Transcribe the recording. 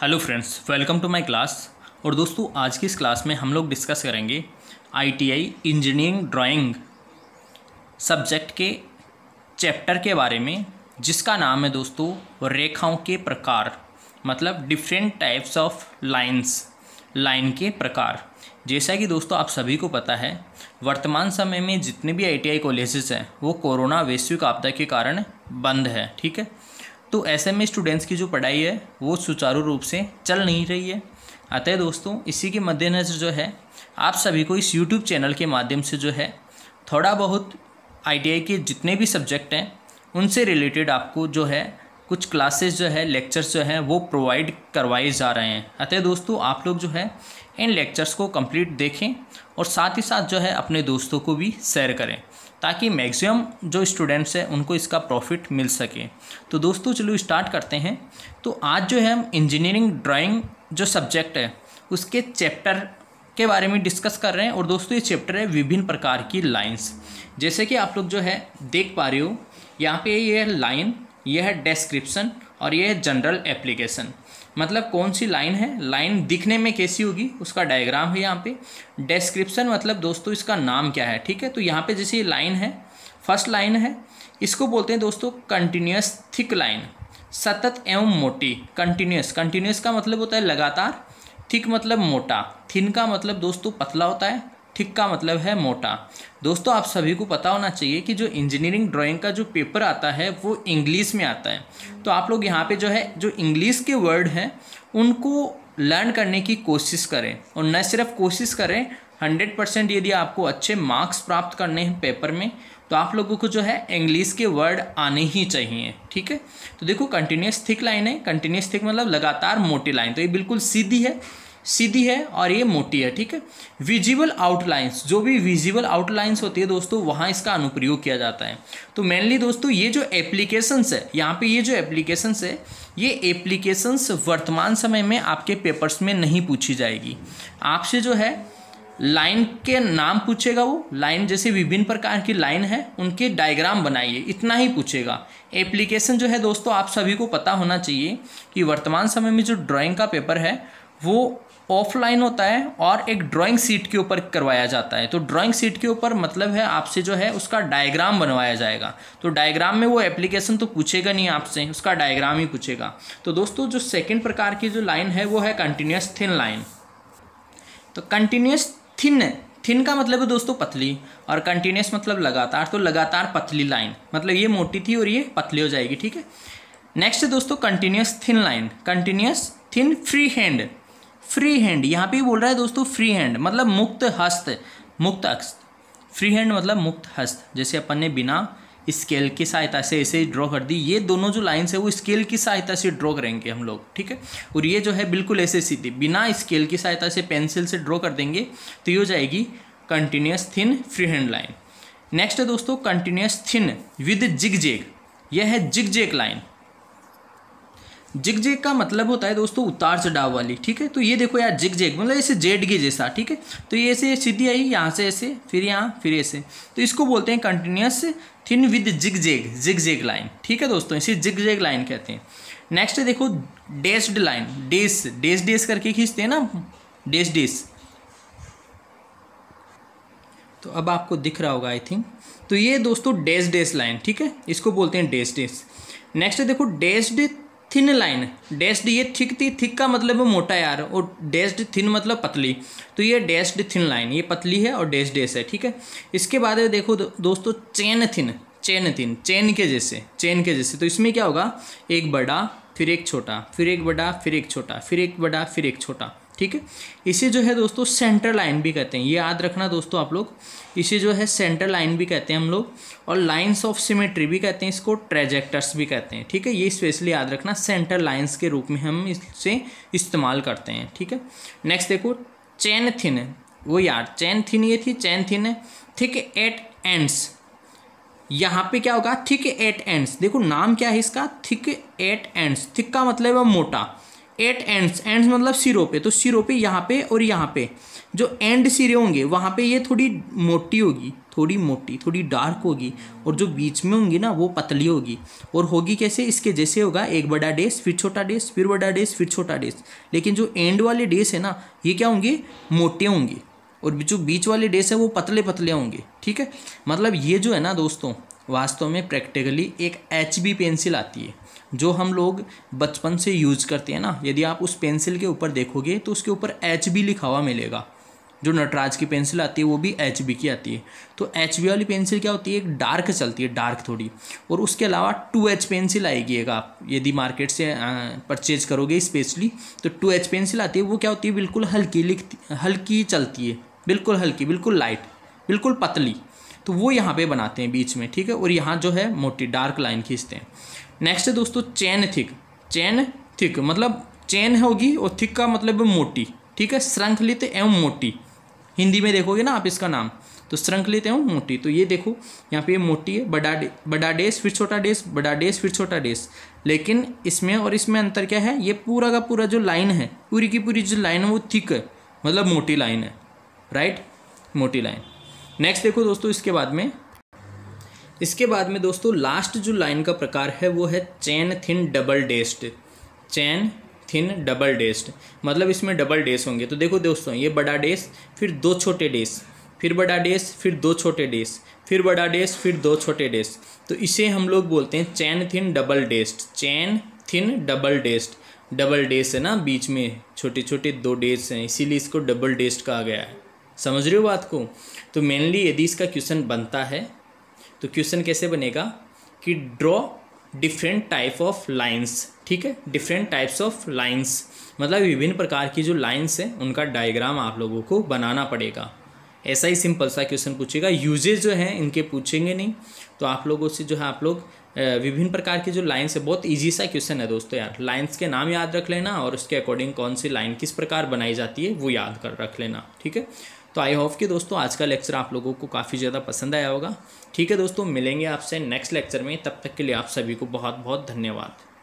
hello friends welcome to my class और दोस्तों आज की इस क्लास में हम लोग डिस्कस करेंगे आईटीआई इंजीनियरिंग ड्राइंग सब्जेक्ट के चैप्टर के बारे में जिसका नाम है दोस्तों रेखाओं के प्रकार मतलब different types of lines line के प्रकार जैसा कि दोस्तों आप सभी को पता है वर्तमान समय में जितने भी आई कॉलेजेस हैं वो कोरोना वैश्विक आपदा के कारण बंद है ठीक है तो ऐसे में स्टूडेंट्स की जो पढ़ाई है वो सुचारू रूप से चल नहीं रही है अतः दोस्तों इसी के मद्देनज़र जो है आप सभी को इस यूट्यूब चैनल के माध्यम से जो है थोड़ा बहुत आई के जितने भी सब्जेक्ट हैं उनसे रिलेटेड आपको जो है कुछ क्लासेस जो है लेक्चर्स जो हैं वो प्रोवाइड करवाए जा रहे हैं अतः दोस्तों आप लोग जो है इन लेक्चर्स को कंप्लीट देखें और साथ ही साथ जो है अपने दोस्तों को भी शेयर करें ताकि मैक्सिमम जो स्टूडेंट्स हैं उनको इसका प्रॉफिट मिल सके तो दोस्तों चलो स्टार्ट करते हैं तो आज जो है हम इंजीनियरिंग ड्राइंग जो सब्जेक्ट है उसके चैप्टर के बारे में डिस्कस कर रहे हैं और दोस्तों ये चैप्टर है विभिन्न प्रकार की लाइंस जैसे कि आप लोग जो है देख पा रहे हो यहाँ पे ये लाइन यह है डेस्क्रिप्सन और यह है जनरल एप्लीकेशन मतलब कौन सी लाइन है लाइन दिखने में कैसी होगी उसका डायग्राम है यहाँ पे डिस्क्रिप्शन मतलब दोस्तों इसका नाम क्या है ठीक है तो यहाँ पे जैसे ये लाइन है फर्स्ट लाइन है इसको बोलते हैं दोस्तों कंटिन्यूस थिक लाइन सतत एवं मोटी कंटिन्यूस कंटिन्यूस का मतलब होता है लगातार थिक मतलब मोटा थिन का मतलब दोस्तों पतला होता है का मतलब है मोटा दोस्तों आप सभी को पता होना चाहिए कि जो इंजीनियरिंग ड्राइंग का जो पेपर आता है वो इंग्लिश में आता है तो आप लोग यहाँ पे जो है जो इंग्लिश के वर्ड हैं उनको लर्न करने की कोशिश करें और न सिर्फ कोशिश करें हंड्रेड परसेंट यदि आपको अच्छे मार्क्स प्राप्त करने हैं पेपर में तो आप लोगों को जो है इंग्लिश के वर्ड आने ही चाहिए ठीक है तो देखो कंटिन्यूस थिक लाइन है कंटिन्यूस थिक मतलब लगातार मोटी लाइन तो ये बिल्कुल सीधी है सीधी है और ये मोटी है ठीक है विजिबल आउटलाइंस जो भी विजिबल आउटलाइंस होती है दोस्तों वहाँ इसका अनुप्रयोग किया जाता है तो मेनली दोस्तों ये जो एप्लीकेशंस है यहाँ पे ये जो एप्लीकेशंस है ये एप्लीकेशंस वर्तमान समय में आपके पेपर्स में नहीं पूछी जाएगी आपसे जो है लाइन के नाम पूछेगा वो लाइन जैसे विभिन्न प्रकार की लाइन है उनके डायग्राम बनाइए इतना ही पूछेगा एप्लीकेशन जो है दोस्तों आप सभी को पता होना चाहिए कि वर्तमान समय में जो ड्राइंग का पेपर है वो ऑफलाइन होता है और एक ड्राइंग सीट के ऊपर करवाया जाता है तो ड्राइंग सीट के ऊपर मतलब है आपसे जो है उसका डायग्राम बनवाया जाएगा तो डायग्राम में वो एप्लीकेशन तो पूछेगा नहीं आपसे उसका डायग्राम ही पूछेगा तो दोस्तों जो सेकंड प्रकार की जो लाइन है वो है कंटिन्यूस थिन लाइन तो कंटिन्यूस थिन थिन का मतलब है दोस्तों पतली और कंटिन्यूस मतलब लगातार तो लगातार पतली लाइन मतलब ये मोटी थी और ये पतली हो जाएगी ठीक है नेक्स्ट दोस्तों continuous thin line continuous thin free hand free hand यहाँ पे बोल रहा है दोस्तों फ्री हैंड मतलब मुक्त हस्त मुक्त हस्त फ्री हैंड मतलब मुक्त हस्त जैसे अपन ने बिना स्केल की सहायता से ऐसे ड्रॉ कर दी ये दोनों जो लाइन्स है वो स्केल की सहायता से ड्रॉ करेंगे हम लोग ठीक है और ये जो है बिल्कुल ऐसे सीधी बिना स्केल की सहायता से पेंसिल से ड्रॉ कर देंगे तो ये हो जाएगी continuous thin free hand line next है दोस्तों continuous thin with zig zag यह है zig zag line zig zag का मतलब होता है दोस्तों उतार चढ़ाव वाली ठीक है तो ये देखो यार जिग जेग मतलब ऐसे जेड के जैसा ठीक है तो ये ऐसे सीधी आई यहाँ से ऐसे फिर यहाँ फिर ऐसे तो इसको बोलते हैं continuous thin with zig zag zig zag line ठीक है दोस्तों इसे जिग जेग लाइन कहते हैं नेक्स्ट देखो डेस्ड लाइन डेस डेस डेस करके खींचते हैं ना डेस डेस तो अब आपको दिख रहा होगा आई थिंक तो ये दोस्तों डेस डेस लाइन ठीक है इसको बोलते हैं डेस डेस नेक्स्ट देखो डेस्ड थिन लाइन डेस्ड ये थिक थी थिक का मतलब है मोटा यार और डेस्ड थिन मतलब पतली तो ये डेस्ड थिन लाइन ये पतली है और डैश डेस है ठीक है इसके बाद देखो दो, दोस्तों chain thin chain thin chain के जैसे चेन के जैसे तो इसमें क्या होगा एक बड़ा फिर एक छोटा फिर एक बड़ा फिर एक छोटा फिर एक बड़ा फिर एक छोटा ठीक है इसे जो है दोस्तों सेंटर लाइन भी कहते हैं ये याद रखना दोस्तों आप लोग इसे जो है सेंटर लाइन भी कहते हैं हम लोग और लाइंस ऑफ सिमेट्री भी कहते हैं इसको ट्रेजेक्टर्स भी कहते हैं ठीक है ये स्पेशली याद रखना सेंटर लाइंस के रूप में हम इसे इस्तेमाल करते हैं ठीक है नेक्स्ट देखो चैन थिन वो यार चैन थिन ये थी चैन थिन ठीक है एट एंड्स यहाँ पे क्या होगा थिक एट एंड्स देखो नाम क्या है इसका थिक एट एंड्स थिक का मतलब है मोटा एट एंड्स एंड्स मतलब सिरों पे तो सिरों पे यहाँ पे और यहाँ पे जो एंड सिरे होंगे वहाँ पे ये थोड़ी मोटी होगी थोड़ी मोटी थोड़ी डार्क होगी और जो बीच में होंगी ना वो पतली होगी और होगी कैसे इसके जैसे होगा एक बड़ा डेस फिर छोटा डेस फिर बड़ा डेस फिर छोटा डेस लेकिन जो एंड वाले डेस है ना ये क्या होंगे मोटे होंगे और जो बीच वाले डेस है वो पतले पतले होंगे ठीक है मतलब ये जो है ना दोस्तों वास्तव में प्रैक्टिकली एक एच पेंसिल आती है जो हम लोग बचपन से यूज़ करते हैं ना यदि आप उस पेंसिल के ऊपर देखोगे तो उसके ऊपर एच बी लिखा हुआ मिलेगा जो नटराज की पेंसिल आती है वो भी एच बी की आती है तो एच बी वाली पेंसिल क्या होती है एक डार्क चलती है डार्क थोड़ी और उसके अलावा टू एच पेंसिल आएगी एक आप यदि मार्केट से परचेज करोगे स्पेशली तो टू एच पेंसिल आती है वो क्या होती है बिल्कुल हल्की लिखती हल्की चलती है बिल्कुल हल्की बिल्कुल लाइट बिल्कुल पतली तो वो यहाँ पे बनाते हैं बीच में ठीक है और यहाँ जो है मोटी डार्क लाइन खींचते हैं नेक्स्ट है दोस्तों चैन थिक चैन थिक मतलब चैन होगी और थिक का मतलब मोटी ठीक है श्रृंखलित एवं मोटी हिंदी में देखोगे ना आप इसका नाम तो श्रृंखलित एवं मोटी तो ये देखो यहाँ पे ये मोटी है बड़ा डे बड़ा डेस फिर छोटा डेस बड़ा डेस फिर छोटा डेस लेकिन इसमें और इसमें अंतर क्या है ये पूरा का पूरा जो लाइन है पूरी की पूरी जो लाइन है वो थिक है मतलब मोटी लाइन है राइट मोटी लाइन नेक्स्ट देखो दोस्तों इसके बाद में इसके बाद में दोस्तों लास्ट जो लाइन का प्रकार है वो है chain thin double dashed chain thin double dashed मतलब इसमें डबल डेस होंगे तो देखो दोस्तों ये बड़ा डेस फिर दो छोटे डेस फिर बड़ा डेस फिर दो छोटे डेस फिर बड़ा डेस फिर दो छोटे डेस तो इसे हम लोग बोलते हैं chain thin double dashed chain thin double dashed double dash है ना बीच में छोटे छोटे दो डेस हैं इसीलिए इसको डबल डेस्ट कहा गया है समझ रहे हो बात को तो मेनली यदि इसका क्वेश्चन बनता है तो क्वेश्चन कैसे बनेगा कि draw different type of lines ठीक है डिफरेंट टाइप्स ऑफ लाइन्स मतलब विभिन्न प्रकार की जो लाइन्स हैं उनका डायग्राम आप लोगों को बनाना पड़ेगा ऐसा ही सिंपल सा क्वेश्चन पूछेगा यूजेज जो हैं इनके पूछेंगे नहीं तो आप लोगों से जो है आप लोग विभिन्न प्रकार की जो लाइन्स है बहुत ईजी सा क्वेश्चन है दोस्तों यार लाइन्स के नाम याद रख लेना और उसके अकॉर्डिंग कौन सी लाइन किस प्रकार बनाई जाती है वो याद कर रख लेना ठीक है तो आई होप कि दोस्तों आज का लेक्चर आप लोगों को काफ़ी ज़्यादा पसंद आया होगा ठीक है दोस्तों मिलेंगे आपसे नेक्स्ट लेक्चर में तब तक के लिए आप सभी को बहुत बहुत धन्यवाद